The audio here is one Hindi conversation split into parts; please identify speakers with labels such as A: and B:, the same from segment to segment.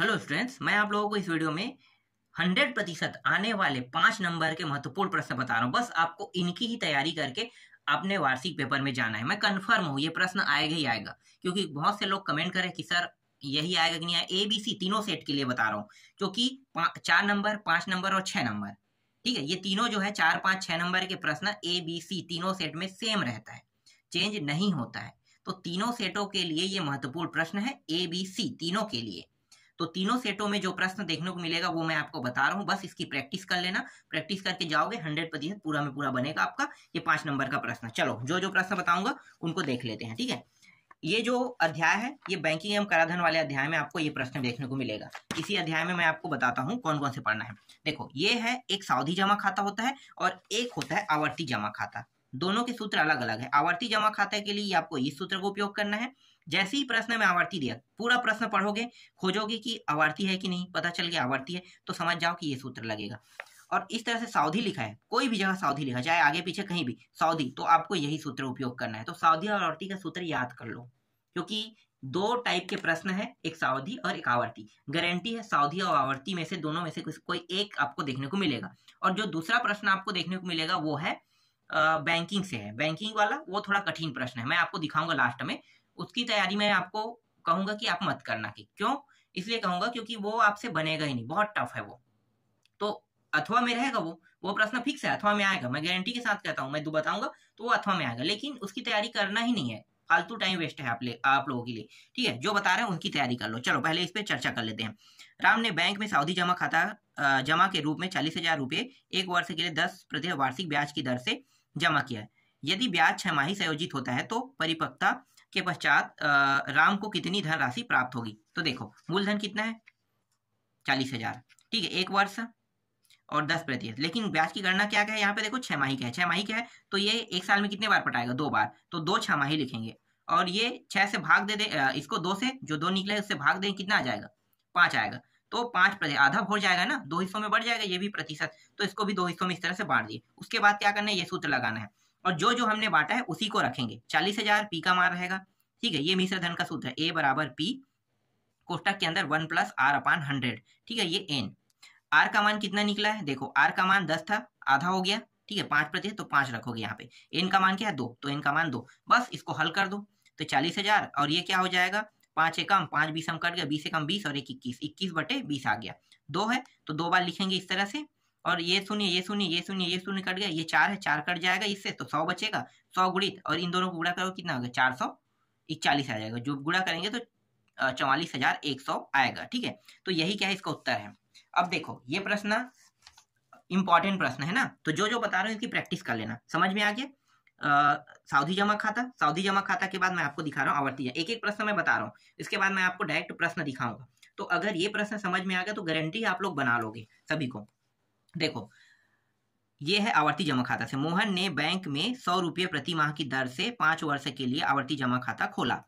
A: हेलो स्टूडेंट्स मैं आप लोगों को इस वीडियो में 100 प्रतिशत आने वाले पांच नंबर के महत्वपूर्ण प्रश्न बता रहा हूँ बस आपको इनकी ही तैयारी करके अपने वार्षिक पेपर में जाना है मैं कंफर्म हूँ ये प्रश्न आएगा ही आएगा क्योंकि बहुत से लोग कमेंट करें कि सर यही आएगा कि नहीं आएगा ए बी सी तीनों सेट के लिए बता रहा हूँ क्योंकि चार नंबर पांच नंबर और छह नंबर ठीक है ये तीनों जो है चार पांच छह नंबर के प्रश्न ए बी सी तीनों सेट में सेम रहता है चेंज नहीं होता है तो तीनों सेटों के लिए ये महत्वपूर्ण प्रश्न है ए बी सी तीनों के लिए तो तीनों सेटों में जो प्रश्न देखने को मिलेगा वो मैं आपको बता रहा हूँ बस इसकी प्रैक्टिस कर लेना प्रैक्टिस करके जाओगे हंड्रेड प्रतिशत पूरा में पूरा बनेगा आपका ये पांच नंबर का प्रश्न चलो जो जो प्रश्न बताऊंगा उनको देख लेते हैं ठीक है ये जो अध्याय है ये बैंकिंग एवं कराधन वाले अध्याय में आपको ये प्रश्न देखने को मिलेगा इसी अध्याय में मैं आपको बताता हूँ कौन कौन से पढ़ना है देखो ये है एक सावधि जमा खाता होता है और एक होता है आवर्ती जमा खाता दोनों के सूत्र अलग अलग है आवर्ती जमा खाता के लिए आपको इस सूत्र का उपयोग करना है जैसे ही प्रश्न में आवर्ती दिया पूरा प्रश्न पढ़ोगे खोजोगे कि आवर्ती है कि नहीं पता चल गया आवर्ती है तो समझ जाओ कि ये सूत्र लगेगा और इस तरह से सावधि लिखा है कोई भी जगह सावधि लिखा चाहे आगे पीछे कहीं भी सावधि तो आपको यही सूत्र उपयोग करना है तो सावधि और आवर्ती का सूत्र याद कर लो क्योंकि दो टाइप के प्रश्न है एक सावधि और एक आवर्ती गारंटी है सावधि और आवर्ती में से दोनों में से कोई एक आपको देखने को मिलेगा और जो दूसरा प्रश्न आपको देखने को मिलेगा वो है बैंकिंग से है बैंकिंग वाला वो थोड़ा कठिन प्रश्न है मैं आपको दिखाऊंगा लास्ट में उसकी तैयारी में आपको कहूंगा कि आप मत करना कि क्यों इसलिए कहूंगा क्योंकि वो आपसे बनेगा ही नहीं बहुत टफ है वो तो अथवा में रहेगा वो वो प्रश्न फिक्स है अथवा में आएगा मैं गारंटी के साथ कहता हूँ मैं बताऊंगा तो वो अथवा में आएगा लेकिन उसकी तैयारी करना ही नहीं है फालतू टाइम वेस्ट है आप आप लोगों के लिए ठीक है जो बता रहे हैं उनकी तैयारी कर लो चलो पहले इस पर चर्चा कर लेते हैं राम ने बैंक में सावधि जमा खाता जमा के रूप में चालीस हजार रुपये एक वर्ष के लिए दस प्रतिशत वार्षिक ब्याज की दर से जमा किया है यदि ब्याज छमाही संयोजित होता है तो परिपक्ता के पश्चात राम को कितनी धन राशि प्राप्त होगी तो देखो मूलधन कितना है चालीस हजार ठीक है एक वर्ष और दस प्रतिशत लेकिन ब्याज की गणना क्या क्या है यहाँ पे देखो माही का है माही का है तो ये एक साल में कितने बार पटाएगा दो बार तो दो छमाही लिखेंगे और ये छह से भाग दे दे इसको दो से जो दो निकले उससे भाग देंगे कितना आ जाएगा पांच आएगा तो पांच प्रतिशत आधा हो जाएगा ना दो हिस्सों में बढ़ जाएगा ये भी प्रतिशत तो इसको भी दो हिस्सों में इस तरह से बांट दिए उसके बाद क्या करना है ये सूत्र लगाना है और जो जो हमने बांटा है उसी को रखेंगे चालीस हजार पी का मान रहेगा ठीक है ये मिश्र धन का सूत्र है ए बराबर पी कोष्टक के अंदर one plus R upon hundred ठीक है ये एन आर का मान कितना निकला है देखो आर का मान दस था आधा हो गया ठीक है पांच प्रति तो पांच रखोगे यहाँ पे एन का मान क्या है दो तो एन का मान दो बस इसको हल कर दो तो चालीस हजार और ये क्या हो जाएगा पांच एकम पांच बीस हम कट गया बीस एकम बीस और एक इक्कीस इक्कीस बटे बीस आ गया दो है तो दो बार लिखेंगे इस तरह से और ये सुनिए ये सुनिए ये सुनिए ये शून्य कट गया ये चार है चार कट जाएगा इससे तो सौ बचेगा सौ गुणित और इन दोनों को गुड़ा करोगे कितना होगा चार सौ इकचालीस आ जाएगा जो गुड़ा करेंगे तो चौवालीस हजार एक सौ आएगा ठीक है तो यही क्या है इसका उत्तर है अब देखो ये प्रश्न इंपॉर्टेंट प्रश्न है ना तो जो जो बता रहे हैं इसकी प्रैक्टिस कर लेना समझ में आ गया सावधि जमा खाता सावधि जमा खाता के बाद मैं आपको दिखा रहा हूँ आवर्ती एक एक प्रश्न मैं बता रहा हूँ इसके बाद मैं आपको डायरेक्ट प्रश्न दिखाऊंगा तो अगर ये प्रश्न समझ में आ गया तो गारंटी आप लोग बना लोगे सभी को देखो ये है आवर्ती जमा खाता से मोहन ने बैंक में सौ रुपये प्रति माह की दर से पांच वर्ष के लिए आवर्ती जमा खाता खोला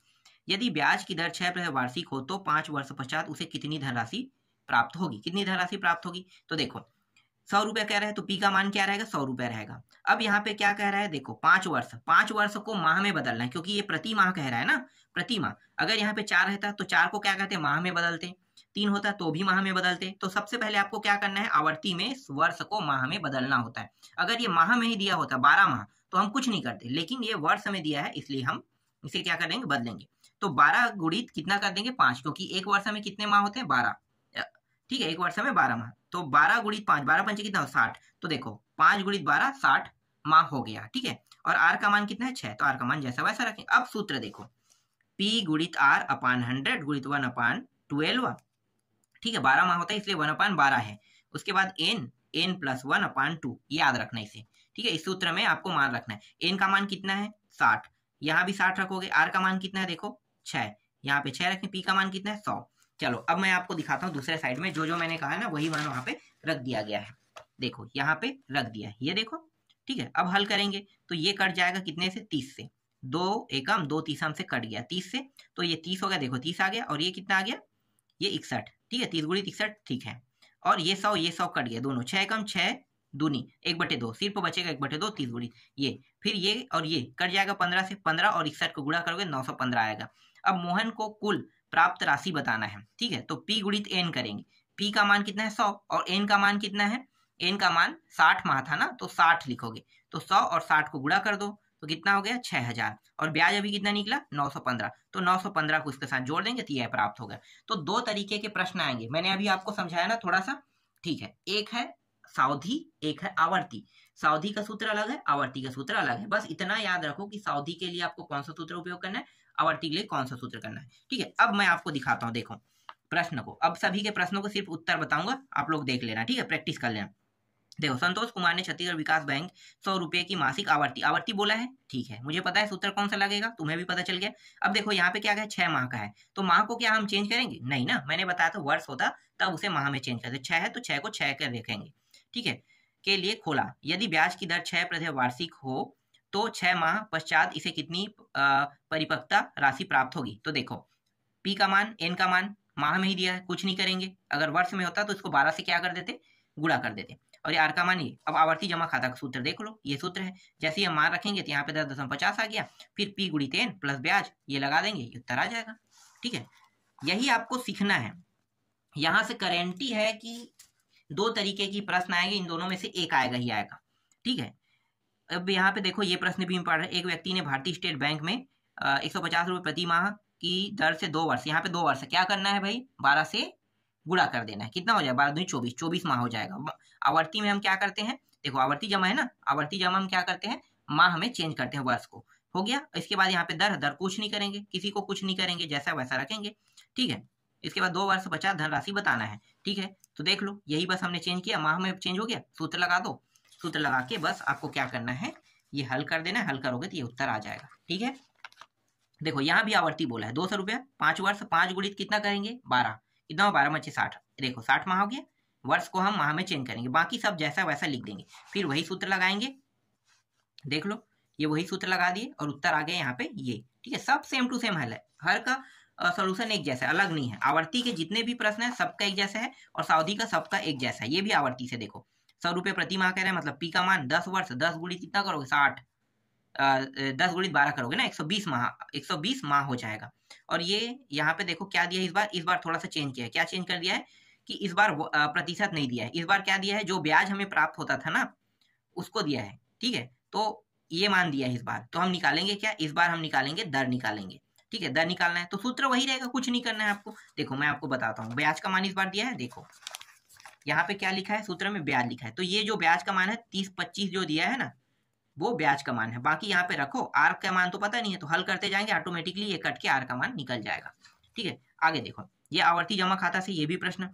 A: यदि ब्याज की दर छह प्रतिशत वार्षिक हो तो पांच वर्ष पश्चात उसे कितनी धनराशि प्राप्त होगी कितनी धनराशि प्राप्त होगी तो देखो सौ रुपये कह रहे हैं तो पी का मान क्या रहेगा सौ रुपये रहेगा अब यहाँ पे क्या कह रहा है देखो पांच वर्ष पांच वर्ष को माह में बदलना है क्योंकि ये प्रति माह कह रहा है ना प्रति माह अगर यहाँ पे चार रहता तो चार को क्या कहते हैं माह में बदलते हैं तीन होता तो भी माह में बदलते तो सबसे पहले आपको क्या करना है आवर्ती में वर्ष को माह में बदलना होता है अगर ये माह में ही दिया होता बारह माह तो हम कुछ नहीं करते लेकिन ये वर्ष में दिया है इसलिए हम इसे क्या कर देंगे बदलेंगे तो बारह गुणित कितना कर देंगे पांच क्योंकि एक वर्ष में कितने माह होते हैं बारह ठीक है एक वर्ष में बारह माह तो बारह गुणित पांच बारह पंच कितना साठ तो देखो पांच गुणित बारह साठ माह हो गया ठीक है और आर का मान कितना है छह तो आर का मान जैसा वैसा रखें अब सूत्र देखो पी गुणित आर अपान हंड्रेड गुणित वन अपान ट्वेल्व ठीक है बारह माह होता है इसलिए वन अपान बारह है उसके बाद N N plus one upon two याद रखना इसे ठीक है इस सूत्र में आपको मान रखना है एन का मान कितना है साठ यहाँ भी साठ रखोगे आर का मान कितना है देखो छह यहाँ पे छह रखें पी का मान कितना है सौ चलो अब मैं आपको दिखाता हूँ दूसरे साइड में जो जो मैंने कहा है ना वही मान वहाँ पे रख दिया गया है देखो यहाँ पे रख दिया है ये देखो ठीक है अब हल करेंगे तो ये कट जाएगा कितने से तीस से दो एकम दो तीसम से कट गया तीस से तो ये तीस हो गया देखो तीस आ गया और ये कितना आ गया ये इकसठ ठीक है तीस गुड़ी इकसठ ठीक है और ये सौ ये सौ कट गया दोनों छह कम छह दूनी एक बटे दो सिर्फ बचेगा एक बटे दो तीस गुड़ी ये फिर ये और ये कट जाएगा पंद्रह से पंद्रह और इकसठ को गुड़ा करोगे नौ सौ पंद्रह आएगा अब मोहन को कुल प्राप्त राशि बताना है ठीक है तो पी गुड़ित एन करेंगे पी का मान कितना है सौ और एन का मान कितना है एन का मान साठ माह था ना तो साठ लिखोगे तो सौ और साठ को गुड़ा कर दो तो कितना हो गया छह हजार और ब्याज अभी कितना निकला नौ सौ पंद्रह तो नौ सौ पंद्रह को इसके साथ जोड़ देंगे तो यह प्राप्त होगा तो दो तरीके के प्रश्न आएंगे मैंने अभी आपको समझाया ना थोड़ा सा ठीक है एक है सावधि एक है आवर्ती सावधि का सूत्र अलग है आवर्ती का सूत्र अलग है बस इतना याद रखो कि सावधि के लिए आपको कौन सा सूत्र उपयोग करना है आवर्ती के लिए कौन सा सूत्र करना है ठीक है अब मैं आपको दिखाता हूँ देखो प्रश्न को अब सभी के प्रश्नों को सिर्फ उत्तर बताऊंगा आप लोग देख लेना ठीक है प्रैक्टिस कर लेना देखो संतोष कुमार ने छत्तीसगढ़ विकास बैंक सौ रुपए की मासिक आवर्ती आवर्ती बोला है ठीक है मुझे पता है सूत्र कौन सा लगेगा तुम्हें भी पता चल गया अब देखो यहाँ पे क्या है छह माह का है तो माह को क्या हम चेंज करेंगे नहीं ना मैंने बताया था वर्ष होता तब उसे माह में चेंज करते छह है तो छह को छह कर देखेंगे ठीक है के लिए खोला यदि ब्याज की दर छह प्रति वार्षिक हो तो छह माह पश्चात इसे कितनी परिपक्वता राशि प्राप्त होगी तो देखो पी का मान एन का मान माह में ही दिया है कुछ नहीं करेंगे अगर वर्ष में होता तो इसको बारह से क्या कर देते गुड़ा कर देते और ये आर का मान ये अब आवर्ती जमा खाता का सूत्र देख लो ये सूत्र है जैसे ही हम मान रखेंगे तो यहाँ पे दस दशम पचास आ गया फिर पी गुड़ी तेन प्लस ब्याज ये लगा देंगे ये उत्तर आ जाएगा ठीक है यही आपको सीखना है यहाँ से करेंटी है कि दो तरीके की प्रश्न आएंगे इन दोनों में से एक आएगा ही आएगा ठीक है अब यहाँ पे देखो ये प्रश्न भी इम्पोर्टेंट एक व्यक्ति ने भारतीय स्टेट बैंक में एक सौ पचास रुपये प्रति माह की दर से दो वर्ष यहाँ पे दो वर्ष क्या करना है भाई बारह से गुड़ा कर देना है कितना हो जाएगा बारह दूनी चौबीस चौबीस माह हो जाएगा आवर्ती में हम क्या करते हैं देखो आवर्ती जमा है ना आवर्ती जमा हम क्या करते हैं माह हमें चेंज करते हैं वर्ष को हो गया इसके बाद यहाँ पे दर दर कुछ नहीं करेंगे किसी को कुछ नहीं करेंगे जैसा वैसा रखेंगे ठीक है इसके बाद दो वर्ष बचा धनराशि बताना है ठीक है तो देख लो यही बस हमने चेंज किया माह में चेंज हो गया सूत्र लगा दो सूत्र लगा के बस आपको क्या करना है ये हल कर देना है हल करोगे तो ये उत्तर आ जाएगा ठीक है देखो यहाँ भी आवर्ती बोला है दो सौ रुपया पांच वर्ष पांच गुणित कितना करेंगे बारह नौ बारह मचे साठ देखो साठ माह हो गया वर्ष को हम माह में चेंज करेंगे बाकी सब जैसा वैसा लिख देंगे फिर वही सूत्र लगाएंगे देख लो ये वही सूत्र लगा दिए और उत्तर आ गया यहाँ पे ये ठीक है सब सेम टू सेम हल है हर का सोल्यूशन एक जैसा अलग नहीं है आवर्ती के जितने भी प्रश्न है सबका एक जैसा है और सावधि का सबका एक जैसा है ये भी आवर्ती से देखो सौ रुपये प्रति माह कह रहे हैं मतलब पी का मान दस वर्ष दस गुड़ी कितना करोगे साठ दस गुणित बारह करोगे ना एक सौ बीस माह एक सौ बीस माह हो जाएगा और ये यहाँ पे देखो क्या दिया है इस बार इस बार थोड़ा सा चेंज किया है क्या चेंज कर दिया है कि इस बार प्रतिशत नहीं दिया है इस बार क्या दिया है जो ब्याज हमें प्राप्त होता था ना उसको दिया है ठीक है तो ये मान दिया है इस बार तो हम निकालेंगे क्या इस बार हम निकालेंगे दर निकालेंगे ठीक है दर निकालना है तो सूत्र वही रहेगा कुछ नहीं करना है आपको देखो मैं आपको बताता हूँ ब्याज का मान इस बार दिया है देखो यहाँ पे क्या लिखा है सूत्र में ब्याज लिखा है तो ये जो ब्याज का मान है तीस पच्चीस जो दिया है ना वो ब्याज का मान है बाकी यहाँ पे रखो आर का मान तो पता नहीं है तो हल करते जाएंगे ऑटोमेटिकली ये कट के आर का मान निकल जाएगा ठीक है आगे देखो ये आवर्ती जमा खाता से ये भी प्रश्न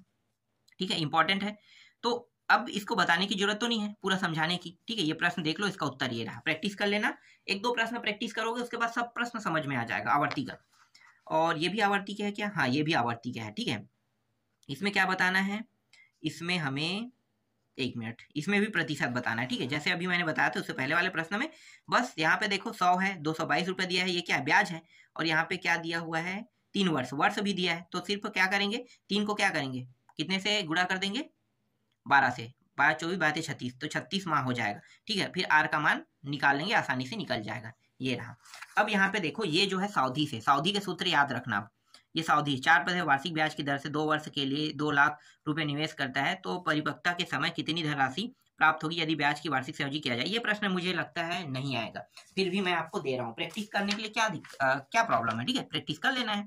A: ठीक है इंपॉर्टेंट है तो अब इसको बताने की जरूरत तो नहीं है पूरा समझाने की ठीक है ये प्रश्न देख लो इसका उत्तर ये रहा प्रैक्टिस कर लेना एक दो प्रश्न प्रैक्टिस करोगे उसके बाद सब प्रश्न समझ में आ जाएगा आवर्ती का और ये भी आवर्ती क्या है क्या हाँ ये भी आवर्ती क्या है ठीक है इसमें क्या बताना है इसमें हमें एक मिनट इसमें भी प्रतिशत बताना है ठीक है जैसे अभी मैंने बताया था उससे पहले वाले प्रश्न में बस यहाँ पे देखो सौ है दो सौ बाईस रुपये दिया है ये क्या ब्याज है और यहाँ पे क्या दिया हुआ है तीन वर्ष वर्ष भी दिया है तो सिर्फ क्या करेंगे तीन को क्या करेंगे कितने से गुड़ा कर देंगे बारह से बारह चौबीस बारह छत्तीस तो छत्तीस माह हो जाएगा ठीक है फिर आर का मान निकाल लेंगे आसानी से निकल जाएगा ये रहा अब यहाँ पे देखो ये जो है सावधि से सावधि के सूत्र याद रखना ये अवधि चार प्रतिशत वार्षिक ब्याज की दर से दो वर्ष के लिए दो लाख रुपए निवेश करता है तो परिपक्वता के समय कितनी धनराशि प्राप्त होगी यदि ब्याज की वार्षिक से किया जाए ये प्रश्न मुझे लगता है नहीं आएगा फिर भी मैं आपको दे रहा हूँ प्रैक्टिस करने के लिए क्या क्या प्रॉब्लम है ठीक है प्रैक्टिस कर लेना है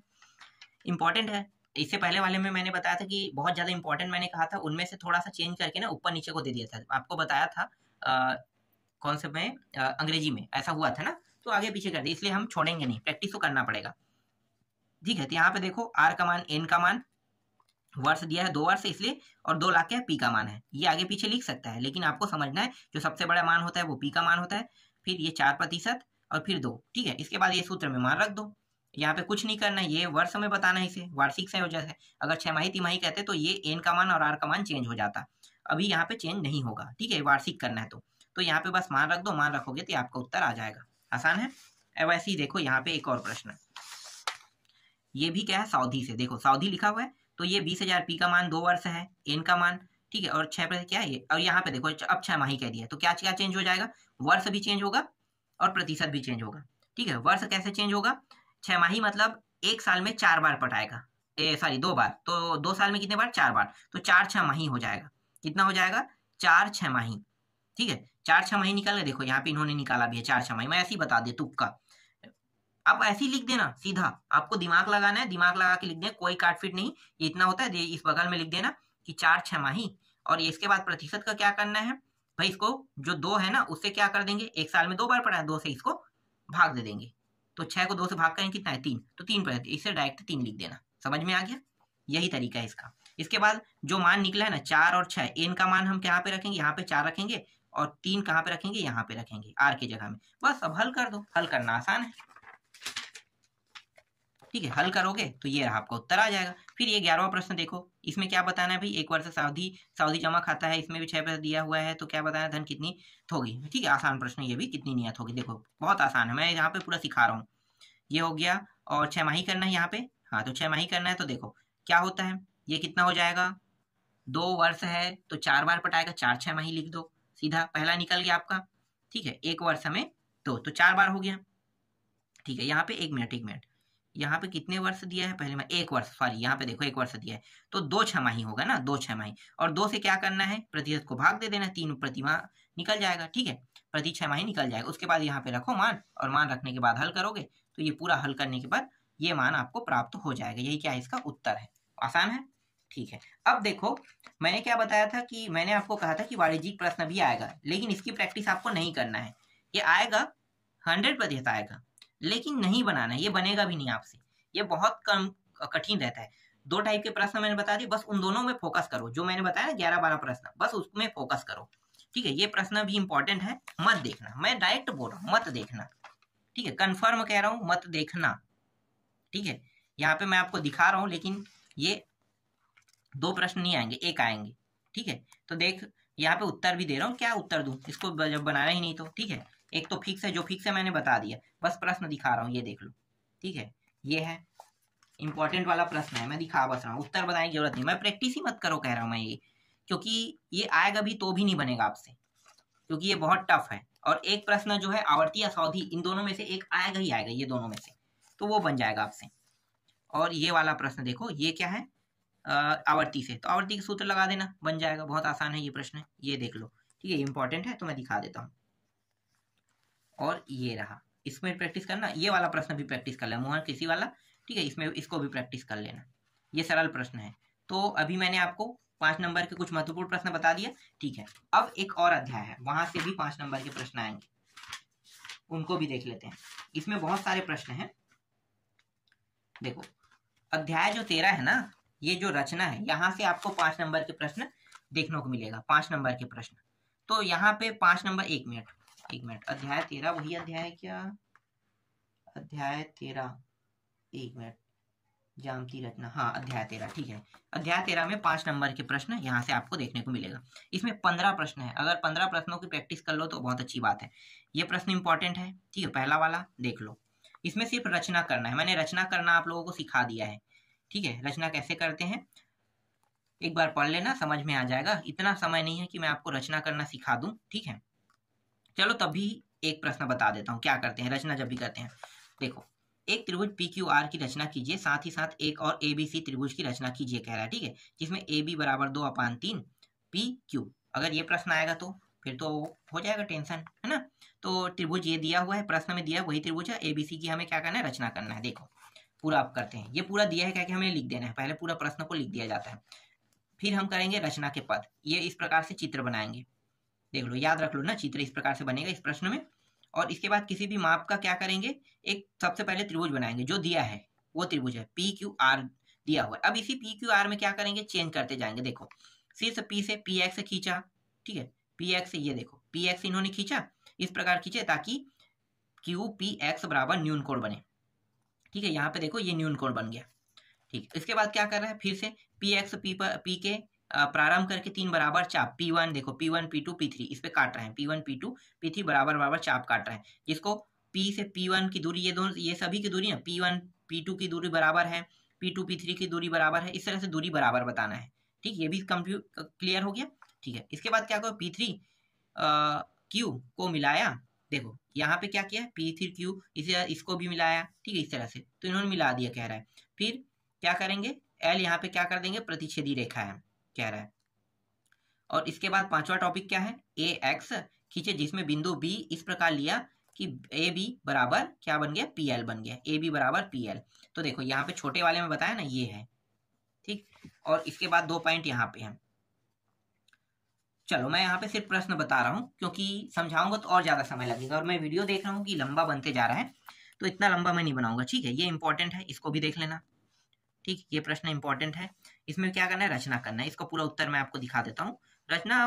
A: इंपॉर्टेंट है इससे पहले वाले में मैंने बताया था कि बहुत ज्यादा इंपॉर्टेंट मैंने कहा था उनमें से थोड़ा सा चेंज करके ना ऊपर नीचे को दे दिया था आपको बताया था आ, कौन से में आ, अंग्रेजी में ऐसा हुआ था ना तो आगे पीछे कर दिया इसलिए हम छोड़ेंगे नहीं प्रैक्टिस तो करना पड़ेगा ठीक है तो यहाँ पे देखो आर का मान एन का मान वर्ष दिया है दो वर्ष इसलिए और दो लाख के पी का मान है ये आगे पीछे लिख सकता है लेकिन आपको समझना है जो सबसे बड़ा मान होता है वो पी का मान होता है फिर ये चार प्रतिशत और फिर दो ठीक है इसके बाद ये सूत्र में मान रख दो यहाँ पे कुछ नहीं करना है ये वर्ष में बताना है इसे वार्षिक संयोजक है अगर छमाही तिमाही कहते तो ये एन का मान और आर का मान चेंज हो जाता अभी यहाँ पे चेंज नहीं होगा ठीक है वार्षिक करना है तो तो यहाँ पे बस मान रख दो मान रखोगे तो आपका उत्तर आ जाएगा आसान है वैसे ही देखो यहाँ पे एक और प्रश्न ये भी क्या है साउधी से देखो साउधी लिखा हुआ है तो ये बीस हजार पी का मान दो वर्ष है एन का मान ठीक है और छह क्या है ये और यहाँ पे देखो अब छह माही कह दिया तो क्या क्या चेंज हो जाएगा वर्ष भी चेंज होगा और प्रतिशत भी चेंज होगा ठीक है वर्ष कैसे चेंज होगा छह माही मतलब एक साल में चार बार पटाएगा सॉरी दो बार तो दो साल में कितने बार चार बार तो चार छह माही हो जाएगा कितना हो जाएगा चार छह माही ठीक है चार छह माही निकाल देखो यहाँ पे इन्होंने निकाला भी है चार छह माही मैं ऐसे ही बता दे तुक्का आप ऐसे ही लिख देना सीधा आपको दिमाग लगाना है दिमाग लगा के लिख देना कोई फिट नहीं ये इतना होता है इस बगल में लिख देना कि चार छमाही और इसके बाद प्रतिशत का क्या करना है भाई इसको जो दो है ना उससे क्या कर देंगे एक साल में दो बार पढ़ा दो से इसको भाग दे देंगे तो छह को दो से भाग करें कितना है तीन तो तीन पढ़ा इससे डायरेक्ट तीन लिख देना समझ में आ गया यही तरीका है इसका इसके बाद जो मान निकला है ना चार और छह एन का मान हम कहाँ पे रखेंगे यहाँ पे चार रखेंगे और तीन कहाँ पे रखेंगे यहाँ पे रखेंगे आर की जगह में बस अब हल कर दो हल करना आसान है ठीक है हल करोगे तो ये रहा आपका उत्तर आ जाएगा फिर ये ग्यारहवा प्रश्न देखो इसमें क्या बताना है भाई एक वर्ष सावधि सावधि जमा खाता है इसमें भी छह प्रतिशत दिया हुआ है तो क्या बताना धन कितनी होगी ठीक है आसान प्रश्न ये भी कितनी नियत होगी देखो बहुत आसान है मैं यहाँ पे पूरा सिखा रहा हूँ ये हो गया और छह माही करना है यहाँ पे हाँ तो छह माही करना है तो देखो क्या होता है ये कितना हो जाएगा दो वर्ष है तो चार बार पटाएगा चार छह माही लिख दो सीधा पहला निकल गया आपका ठीक है एक वर्ष में दो तो चार बार हो गया ठीक है यहाँ पे एक मिनट एक मिनट यहाँ पे कितने वर्ष दिया है पहले मैं एक वर्ष सॉरी यहाँ पे देखो एक वर्ष दिया है तो दो छमाही होगा ना दो छमाही और दो से क्या करना है प्रतिशत को भाग दे देना तीन प्रतिमा निकल जाएगा ठीक है प्रति छमाही निकल जाएगा उसके बाद यहाँ पे रखो मान और मान रखने के बाद हल करोगे तो ये पूरा हल करने के बाद ये मान आपको प्राप्त हो जाएगा यही क्या इसका उत्तर है आसान है ठीक है अब देखो मैंने क्या बताया था कि मैंने आपको कहा था कि वाणिज्यिक प्रश्न भी आएगा लेकिन इसकी प्रैक्टिस आपको नहीं करना है ये आएगा हंड्रेड प्रतिशत आएगा लेकिन नहीं बनाना ये बनेगा भी नहीं आपसे ये बहुत कम कठिन रहता है दो टाइप के प्रश्न मैंने बता दिए बस उन दोनों में फोकस करो जो मैंने बताया ना ग्यारह बारह प्रश्न बस उसमें फोकस करो ठीक है ये प्रश्न भी इंपॉर्टेंट है मत देखना मैं डायरेक्ट बोल रहा हूँ मत देखना ठीक है कन्फर्म कह रहा हूँ मत देखना ठीक है यहाँ पे मैं आपको दिखा रहा हूँ लेकिन ये दो प्रश्न नहीं आएंगे एक आएंगे ठीक है तो देख यहाँ पे उत्तर भी दे रहा हूँ क्या उत्तर दू इसको जब बनाना ही नहीं तो ठीक है एक तो फिक्स है जो फिक्स है मैंने बता दिया बस प्रश्न दिखा रहा हूँ ये देख लो ठीक है ये है इंपॉर्टेंट वाला प्रश्न है मैं दिखा बस रहा हूँ उत्तर बताने की जरूरत नहीं मैं प्रैक्टिस ही मत करो कह रहा हूँ मैं ये क्योंकि ये आएगा भी तो भी नहीं बनेगा आपसे क्योंकि ये बहुत टफ है और एक प्रश्न जो है आवर्ती या सौधी इन दोनों में से एक आएगा ही आएगा ये दोनों में से तो वो बन जाएगा आपसे और ये वाला प्रश्न देखो ये क्या है आवर्ती से तो आवर्ती के सूत्र लगा देना बन जाएगा बहुत आसान है ये प्रश्न ये देख लो ठीक है इंपॉर्टेंट है तो मैं दिखा देता हूँ और ये रहा इसमें प्रैक्टिस करना ये वाला प्रश्न भी प्रैक्टिस कर लेना मोहन किसी वाला ठीक है इसमें इसको भी प्रैक्टिस कर लेना ये सरल प्रश्न है तो अभी मैंने आपको पांच नंबर के कुछ महत्वपूर्ण प्रश्न बता दिया ठीक है अब एक और अध्याय है वहां से भी पांच नंबर के प्रश्न आएंगे उनको भी देख लेते हैं इसमें बहुत सारे प्रश्न हैं देखो अध्याय जो तेरह है ना ये जो रचना है यहाँ से आपको पांच नंबर के प्रश्न देखने को मिलेगा पांच नंबर के प्रश्न तो यहाँ पे पांच नंबर एक मिनट एक मिनट अध्याय तेरा वही अध्याय है क्या अध्याय तेरा एक मिनट जामती रचना हाँ अध्याय तेरा ठीक है अध्याय तेरा में पांच नंबर के प्रश्न यहाँ से आपको देखने को मिलेगा इसमें पंद्रह प्रश्न है अगर पंद्रह प्रश्नों की प्रैक्टिस कर लो तो बहुत अच्छी बात है ये प्रश्न इंपॉर्टेंट है ठीक है पहला वाला देख लो इसमें सिर्फ रचना करना है मैंने रचना करना आप लोगों को सिखा दिया है ठीक है रचना कैसे करते हैं एक बार पढ़ लेना समझ में आ जाएगा इतना समय नहीं है कि मैं आपको रचना करना सिखा दूं ठीक है चलो तभी एक प्रश्न बता देता हूँ क्या करते हैं रचना जब भी करते हैं देखो एक त्रिभुज पी क्यू आर की रचना कीजिए साथ ही साथ एक और ए बी सी त्रिभुज की रचना कीजिए कह रहा है ठीक है जिसमें ए बी बराबर दो अपान तीन पी क्यू अगर ये प्रश्न आएगा तो फिर तो हो जाएगा टेंशन है ना तो त्रिभुज ये दिया हुआ है प्रश्न में दिया वही त्रिभुज है ए बी सी की हमें क्या करना है रचना करना है देखो पूरा आप करते हैं ये पूरा दिया है क्या कि हमें लिख देना है पहले पूरा प्रश्न को लिख दिया जाता है फिर हम करेंगे रचना के पद ये इस प्रकार से चित्र बनाएंगे देख लो याद रख लो ना चित्र इस प्रकार से बनेगा इस प्रश्न में और इसके बाद किसी भी माप का क्या करेंगे एक सबसे पहले त्रिभुज बनाएंगे जो दिया है वो त्रिभुज है पी क्यू आर दिया हुआ है अब इसी पी क्यू आर में क्या करेंगे चेंज करते जाएंगे देखो सिर्फ पी से पी एक्स खींचा ठीक है पी एक्स ये देखो पी एक्स इन्होंने खींचा इस प्रकार खींचे ताकि क्यू पी एक्स बराबर न्यून कोण बने ठीक है यहाँ पे देखो ये न्यून कोण बन गया ठीक इसके बाद क्या कर रहा है फिर से पी एक्स पी पर पी के प्रारंभ करके तीन बराबर चाप P1 देखो P1 P2 P3 इस पे काट रहे हैं P1 P2 P3 बराबर बराबर चाप काट रहे हैं जिसको P से P1 की दूरी ये दोनों ये सभी की दूरी ना P1 P2 की दूरी बराबर है P2 P3 की दूरी बराबर है इस तरह से दूरी बराबर बताना है ठीक ये भी कंप्यू क्लियर हो गया ठीक है इसके बाद क्या करो पी थ्री क्यू को मिलाया देखो यहाँ पे क्या किया पी थ्री क्यू इसे इसको भी मिलाया ठीक है इस तरह से तो इन्होंने मिला दिया कह रहा है फिर क्या करेंगे एल यहाँ पे क्या कर देंगे प्रतिच्छेदी रेखा है कह रहा है और इसके बाद पांचवा टॉपिक क्या है ए एक्स खींचे जिसमें बिंदु बी इस प्रकार लिया कि ए बी बराबर क्या बन गया पी एल बन गया ए बी बराबर पी एल तो देखो यहाँ पे छोटे वाले में बताया ना ये है ठीक और इसके बाद दो पॉइंट यहाँ पे है चलो मैं यहाँ पे सिर्फ प्रश्न बता रहा हूँ क्योंकि समझाऊंगा तो और ज्यादा समय लगेगा और मैं वीडियो देख रहा हूँ कि लंबा बनते जा रहा है तो इतना लंबा मैं नहीं बनाऊंगा ठीक है ये इंपॉर्टेंट है इसको भी देख लेना ठीक ये प्रश्न इंपॉर्टेंट है इसमें क्या करना है रचना करना है इसका पूरा उत्तर मैं आपको दिखा देता हूँ रचना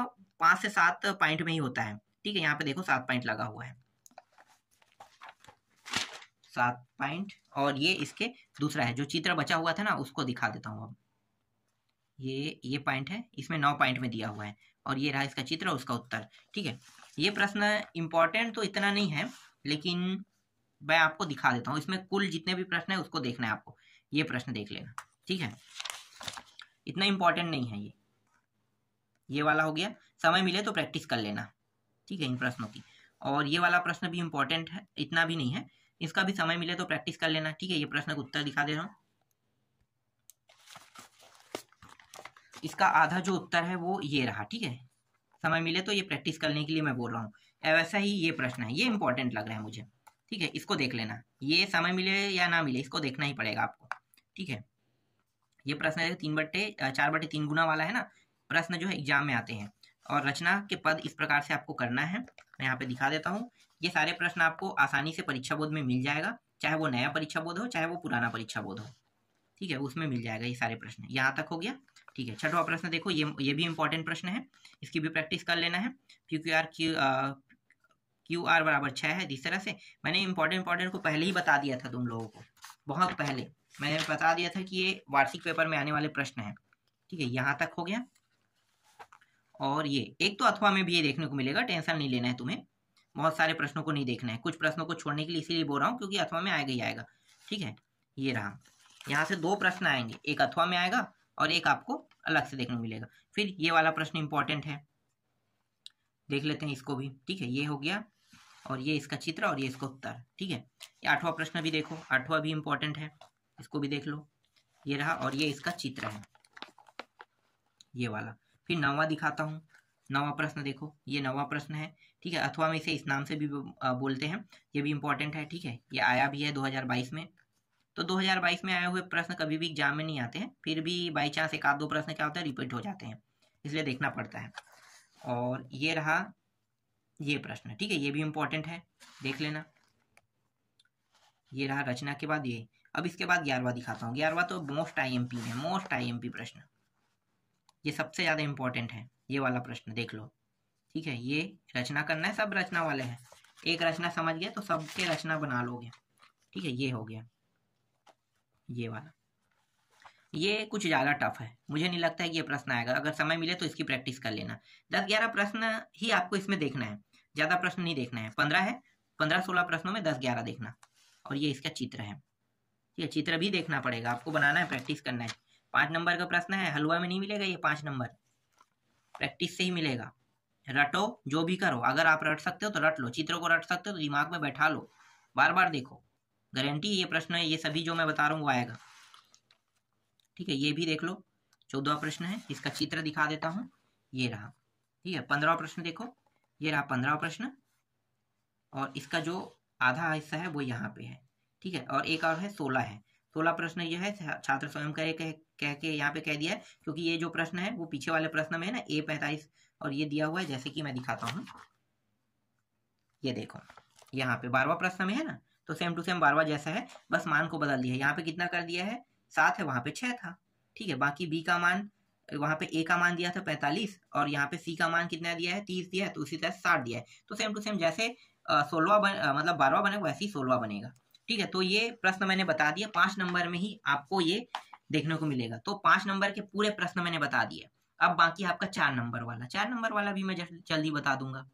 A: पांच से सात पॉइंट में ही होता है ठीक है यहाँ पे देखो सात पॉइंट लगा हुआ है सात पॉइंट और ये इसके दूसरा है जो चित्र बचा हुआ था ना उसको दिखा देता हूँ अब ये ये पॉइंट है इसमें नौ पॉइंट में दिया हुआ है और ये रहा इसका चित्र और उसका उत्तर ठीक है ये प्रश्न इम्पोर्टेंट तो इतना नहीं है लेकिन मैं आपको दिखा देता हूँ इसमें कुल जितने भी प्रश्न है उसको देखना है आपको ये प्रश्न देख लेना ठीक है इतना इम्पॉर्टेंट नहीं है ये ये वाला हो गया समय मिले तो प्रैक्टिस कर लेना ठीक है इन प्रश्नों की और ये वाला प्रश्न भी इंपॉर्टेंट है इतना भी नहीं है इसका भी समय मिले तो प्रैक्टिस कर लेना ठीक है ये प्रश्न का उत्तर दिखा दे रहा हूँ इसका आधा जो उत्तर है वो ये रहा ठीक है समय मिले तो ये प्रैक्टिस करने के लिए मैं बोल रहा हूँ वैसा ही ये प्रश्न है ये इंपॉर्टेंट लग रहा है मुझे ठीक है इसको देख लेना ये समय मिले या ना मिले इसको देखना ही पड़ेगा आपको ठीक है ये प्रश्न है तीन बट्टे चार बटे तीन गुना वाला है ना प्रश्न जो है एग्जाम में आते हैं और रचना के पद इस प्रकार से आपको करना है मैं यहाँ पे दिखा देता हूँ ये सारे प्रश्न आपको आसानी से परीक्षा बोध में मिल जाएगा चाहे वो नया परीक्षा बोध हो चाहे वो पुराना परीक्षा बोध हो ठीक है उसमें मिल जाएगा ये सारे प्रश्न यहाँ तक हो गया ठीक है छठवा प्रश्न देखो ये ये भी इंपॉर्टेंट प्रश्न है इसकी भी प्रैक्टिस कर लेना है Q Q R Q Q R बराबर छः है जिस तरह से मैंने इंपॉर्टेंट इंपॉर्टेंट को पहले ही बता दिया था तुम लोगों को बहुत पहले मैंने बता दिया था कि ये वार्षिक पेपर में आने वाले प्रश्न हैं ठीक है यहाँ तक हो गया और ये एक तो अथवा में भी ये देखने को मिलेगा टेंशन नहीं लेना है तुम्हें बहुत सारे प्रश्नों को नहीं देखना है कुछ प्रश्नों को छोड़ने के लिए इसीलिए बोल रहा हूँ क्योंकि अथवा में आएगा ही आएगा ठीक है ये रहा यहाँ से दो प्रश्न आएंगे एक अथवा में आएगा और एक आपको अलग से देखने को मिलेगा फिर ये वाला प्रश्न इंपॉर्टेंट है देख लेते हैं इसको भी ठीक है ये हो गया और ये इसका चित्र और ये इसका उत्तर ठीक है ये आठवां प्रश्न भी देखो आठवां भी इंपॉर्टेंट है इसको भी देख लो ये रहा और ये इसका चित्र है ये वाला फिर नवा दिखाता हूँ नवा प्रश्न देखो ये नवा प्रश्न है ठीक है अथवा में इसे इस नाम से भी बोलते हैं ये भी इम्पोर्टेंट है ठीक है ये आया भी है 2022 में तो 2022 में आए हुए प्रश्न कभी भी एग्जाम में नहीं आते हैं फिर भी बाई चांस एक आध दो प्रश्न क्या होता है रिपीट हो जाते हैं इसलिए देखना पड़ता है और ये रहा ये प्रश्न ठीक है ये भी इम्पोर्टेंट है देख लेना ये रहा रचना के बाद ये अब इसके बाद ग्यारहवा दिखाता हूँ ग्यारहवा तो मोस्ट आईएमपी है मोस्ट आईएमपी प्रश्न ये सबसे ज़्यादा इंपॉर्टेंट है ये वाला प्रश्न देख लो ठीक है ये रचना करना है सब रचना वाले हैं एक रचना समझ गए तो सबके रचना बना लोगे ठीक है ये हो गया ये वाला ये कुछ ज़्यादा टफ है मुझे नहीं लगता है कि ये प्रश्न आएगा अगर समय मिले तो इसकी प्रैक्टिस कर लेना दस ग्यारह प्रश्न ही आपको इसमें देखना है ज़्यादा प्रश्न नहीं देखना है पंद्रह है पंद्रह सोलह प्रश्नों में दस ग्यारह देखना और ये इसका चित्र है ये चित्र भी देखना पड़ेगा आपको बनाना है प्रैक्टिस करना है पांच नंबर का प्रश्न है हलवा में नहीं मिलेगा ये पांच नंबर प्रैक्टिस से ही मिलेगा रटो जो भी करो अगर आप रट सकते हो तो रट लो चित्रों को रट सकते हो तो दिमाग में बैठा लो बार बार देखो गारंटी ये प्रश्न है ये सभी जो मैं बता रहा हूँ वो आएगा ठीक है ये भी देख लो चौदवा प्रश्न है इसका चित्र दिखा देता हूँ ये रहा ठीक है पंद्रहवा प्रश्न देखो ये रहा पंद्रहवा प्रश्न और इसका जो आधा हिस्सा है वो यहाँ पे है ठीक है और एक और है सोलह है सोलह प्रश्न यह है छात्र स्वयं कह, कह के यहाँ पे कह दिया है क्योंकि ये जो प्रश्न है वो पीछे वाले प्रश्न में है ना ए पैंतालीस और ये दिया हुआ है जैसे कि मैं दिखाता हूँ ये देखो यहाँ पे बारवा प्रश्न में है ना तो सेम टू सेम बारवा जैसा है बस मान को बदल दिया है यहाँ पे कितना कर दिया है सात है वहां पे छह था ठीक है बाकी बी का मान वहाँ पे ए का मान दिया था पैंतालीस और यहाँ पे सी का मान कितना दिया है तीस दिया है तो उसी तरह साठ दिया है तो सेम टू सेम जैसे सोलवा बन मतलब बारवा बने वैसे ही सोलवा बनेगा ठीक है तो ये प्रश्न मैंने बता दिया पांच नंबर में ही आपको ये देखने को मिलेगा तो पांच नंबर के पूरे प्रश्न मैंने बता दिए अब बाकी आपका चार नंबर वाला चार नंबर वाला भी मैं जल्दी बता दूंगा